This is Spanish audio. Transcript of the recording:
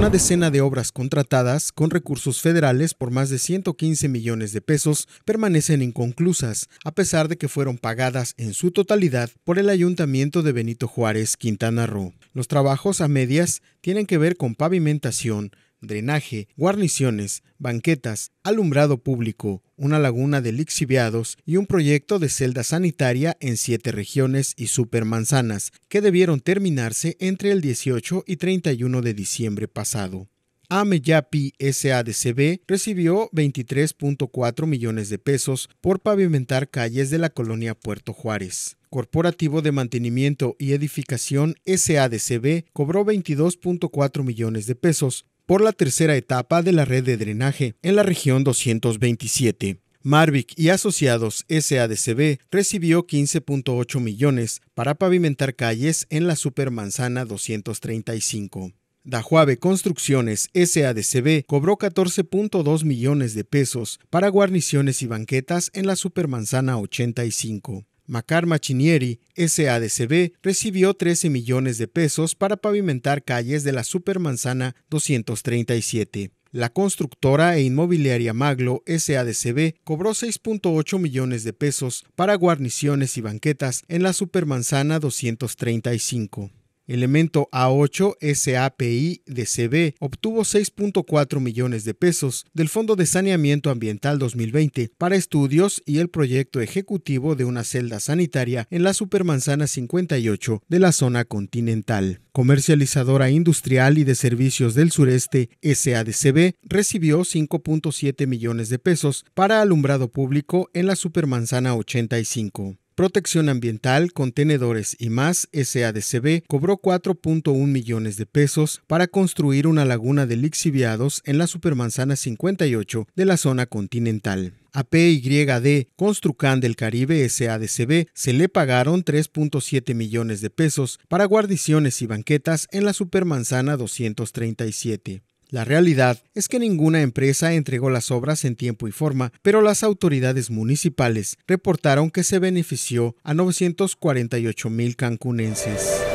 una decena de obras contratadas con recursos federales por más de 115 millones de pesos permanecen inconclusas, a pesar de que fueron pagadas en su totalidad por el ayuntamiento de Benito Juárez, Quintana Roo. Los trabajos a medias tienen que ver con pavimentación, drenaje, guarniciones, banquetas, alumbrado público, una laguna de lixiviados y un proyecto de celda sanitaria en siete regiones y supermanzanas, que debieron terminarse entre el 18 y 31 de diciembre pasado. Ameyapi SADCB recibió 23.4 millones de pesos por pavimentar calles de la colonia Puerto Juárez. Corporativo de Mantenimiento y Edificación SADCB cobró 22.4 millones de pesos por la tercera etapa de la red de drenaje en la región 227. Marvic y Asociados SADCB recibió 15.8 millones para pavimentar calles en la Supermanzana 235. Dajuave Construcciones SADCB cobró 14.2 millones de pesos para guarniciones y banquetas en la Supermanzana 85. Macar Machinieri, SADCB, recibió 13 millones de pesos para pavimentar calles de la Supermanzana 237. La constructora e inmobiliaria Maglo SADCB cobró 6.8 millones de pesos para guarniciones y banquetas en la Supermanzana 235. Elemento A8 SAPI de obtuvo 6.4 millones de pesos del Fondo de Saneamiento Ambiental 2020 para estudios y el proyecto ejecutivo de una celda sanitaria en la Supermanzana 58 de la zona continental. Comercializadora Industrial y de Servicios del Sureste SADCB recibió 5.7 millones de pesos para alumbrado público en la Supermanzana 85. Protección Ambiental, Contenedores y más, SADCB, cobró 4.1 millones de pesos para construir una laguna de lixiviados en la Supermanzana 58 de la zona continental. A PYD Construcan del Caribe SADCB se le pagaron 3.7 millones de pesos para guarniciones y banquetas en la Supermanzana 237. La realidad es que ninguna empresa entregó las obras en tiempo y forma, pero las autoridades municipales reportaron que se benefició a 948 mil cancunenses.